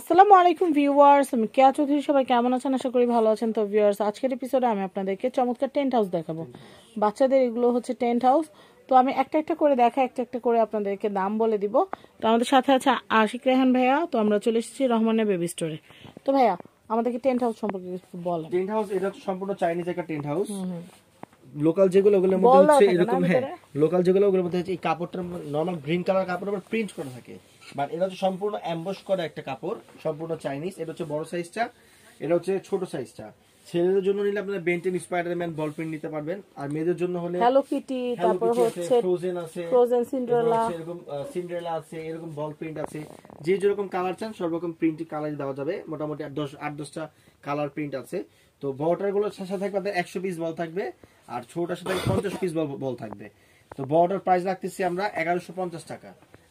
আসসালামু আলাইকুম ভিউয়ার্স আমি কেয়া চৌধুরী সবাই কেমন আছেন আশা করি ভালো আছেন তো ভিউয়ার্স আজকের এপিসোডে আমি আপনাদেরকে চমৎকার টেন্ট হাউস দেখাবো বাচ্চাদের এগুলো হচ্ছে টেন্ট হাউস তো আমি একটা একটা করে দেখা একটা একটা করে আপনাদেরকে দাম বলে দিব তো আমাদের সাথে আছে আশিক রেহান ভাইয়া তো আমরা চলে এসেছি রহমানের বেবি স্টোরে তো ভাইয়া আমাদেরকে টেন্ট হাউস সম্পর্কে কিছু বলেন টেন্ট হাউস এটা সম্পূর্ণ চাইনিজ একটা টেন্ট হাউস লোকাল যেগুলো ওগুলোর মধ্যে হচ্ছে এরকম হ্যাঁ লোকাল যেগুলো ওগুলোর মধ্যে হচ্ছে এই কাপড়টা নর্মাল গ্রিন কালার কাপড়ের উপর প্রিন্ট করা থাকে বাট এটা হচ্ছে সম্পূর্ণ অ্যাম্বস করা একটা কাপড় সম্পূর্ণ চাইনিজ এটা হচ্ছে বড় সাইজটা এটা হচ্ছে ছোট সাইজটা ছেলেদের জন্য নিলে আপনারা বেন্টেন স্পাইডারম্যান বলপেন নিতে পারবেন আর মেয়েদের জন্য হলে হ্যালো কিটি তারপর হচ্ছে ফ্রোজেন আছে ফ্রোজেন সিন্ড্রেলা এরকম সিন্ড্রেলা আছে এরকম আছে যে যেরকম কালার চান সব রকম কালার দেওয়া যাবে মোটামুটি 10 8 10টা কালার প্রিন্ট আছে তো বর্ডার সাথে থাকবে 100 পিস বল থাকবে আর ছোট সাথে 50 পিস বল বল থাকবে তো বর্ডার প্রাইস রাখতেছি আমরা 1150 টাকা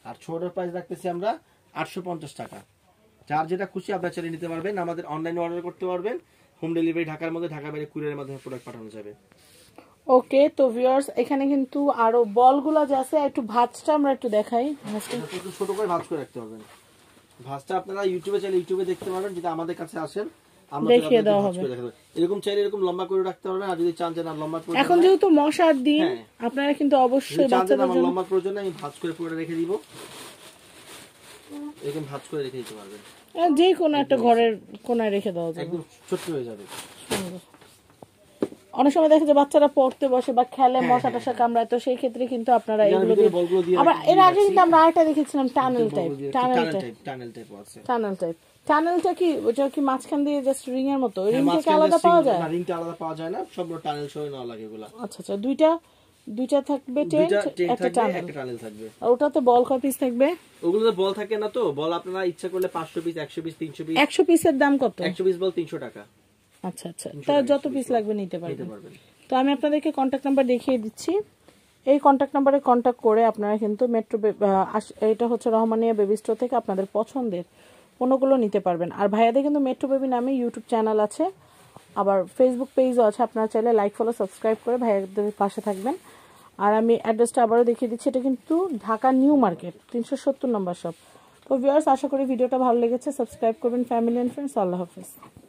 আর ছোটোর প্রাইস রাখতেছি আমরা আটশো টাকা যার যেটা খুশি আপনার চালিয়ে নিতে পারবেন আমাদের অনলাইনে অর্ডার করতে পারবেন হোম ডেলিভারি ঢাকার মধ্যে ঢাকা বাইরে কুরিয়ারের মাধ্যমে প্রোডাক্ট পাঠানো যাবে ওকে তো ভিউয়ার্স এখানে কিন্তু আরো বলগুলো যে আছে একটু ভাজটা আমরা একটু দেখাই ছোট করে ভাজ করে রাখতে পারবেন ভাজটা আপনারা ইউটিউবে চাইলে ইউটিউবে দেখতে পারবেন যদি আমাদের কাছে আসেন যে মশার হ্যাঁ। আপনারা কিন্তু অবশ্যই লম্বা আমি করে রেখে ভাঁজ করে রেখে দিতে পারবেন হ্যাঁ, কোনো একটা ঘরের কোনায় রেখে দেওয়া যাবে একদম হয়ে যাবে সুন্দর অনেক সময় দেখা যায় বাচ্চারা পড়তে বসে বা খেলে হ্যাঁ, মশা হ্যাঁ, টশা কামড়ায় তো সেই ক্ষেত্রে কিন্তু আপনারা এগুলো আবার এর আগে কিন্তু আমরা আরেকটা দেখেছিলাম tunnel type tunnel type tunnel type tunnel type টানেলটা কি ওটা কি মাঝখান দিয়ে জাস্ট রিং এর মতো রিং হ্যাঁ, থেকে আলাদা পাওয়া যায় আলাদা পাওয়া যায় না টানেল সহ নাও লাগে এগুলো আচ্ছা আচ্ছা দুইটা দুইটা থাকবে টেন্ট একটা টানেল থাকবে আর ওটাতে বল কপিস থাকবে ওগুলোতে বল থাকে না তো বল আপনারা ইচ্ছা করলে 500 পিস 100 পিস 300 পিস 100 পিসের দাম কত 100 পিস বল 300 টাকা আচ্ছা আচ্ছা তা যত পিস লাগবে নিতে পারবেন তো আমি আপনাদেরকে কন্ট্যাক্ট নাম্বার দেখিয়ে দিচ্ছি এই কন্ট্যাক্ট নাম্বারে কন্ট্যাক্ট করে আপনারা কিন্তু মেট্রো এটা হচ্ছে রহমানিয়া বেবি স্টোর থেকে আপনাদের পছন্দের কোনোগুলো নিতে পারবেন আর ভাইয়াদের কিন্তু মেট্রো বেবি নামে ইউটিউব চ্যানেল আছে আবার ফেসবুক পেজও আছে আপনারা চাইলে লাইক ফলো সাবস্ক্রাইব করে ভাইয়াদের পাশে থাকবেন আর আমি অ্যাড্রেসটা আবারও দেখিয়ে দিচ্ছি এটা কিন্তু ঢাকা নিউ মার্কেট তিনশো সত্তর নম্বর শপ তো ভিউয়ার্স আশা করি ভিডিওটা ভালো লেগেছে সাবস্ক্রাইব করবেন ফ্যামিলি অ্যান্ড ফ্রেন্ডস আল্লাহ হাফিজ